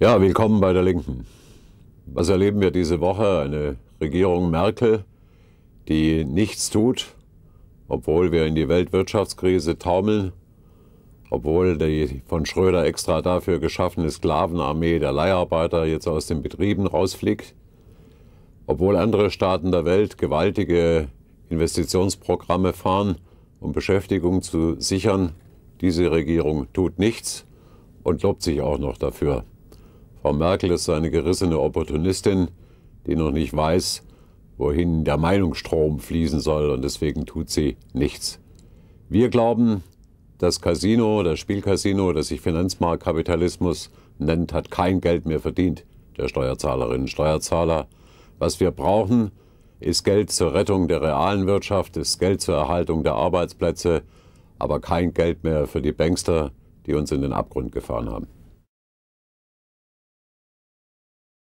Ja, willkommen bei der Linken. Was erleben wir diese Woche? Eine Regierung Merkel, die nichts tut, obwohl wir in die Weltwirtschaftskrise taumeln, obwohl die von Schröder extra dafür geschaffene Sklavenarmee der Leiharbeiter jetzt aus den Betrieben rausfliegt, obwohl andere Staaten der Welt gewaltige Investitionsprogramme fahren, um Beschäftigung zu sichern. Diese Regierung tut nichts und lobt sich auch noch dafür. Frau Merkel ist eine gerissene Opportunistin, die noch nicht weiß, wohin der Meinungsstrom fließen soll und deswegen tut sie nichts. Wir glauben, das Casino, das Spielcasino, das sich Finanzmarktkapitalismus nennt, hat kein Geld mehr verdient, der Steuerzahlerinnen und Steuerzahler. Was wir brauchen, ist Geld zur Rettung der realen Wirtschaft, ist Geld zur Erhaltung der Arbeitsplätze, aber kein Geld mehr für die Bankster, die uns in den Abgrund gefahren haben.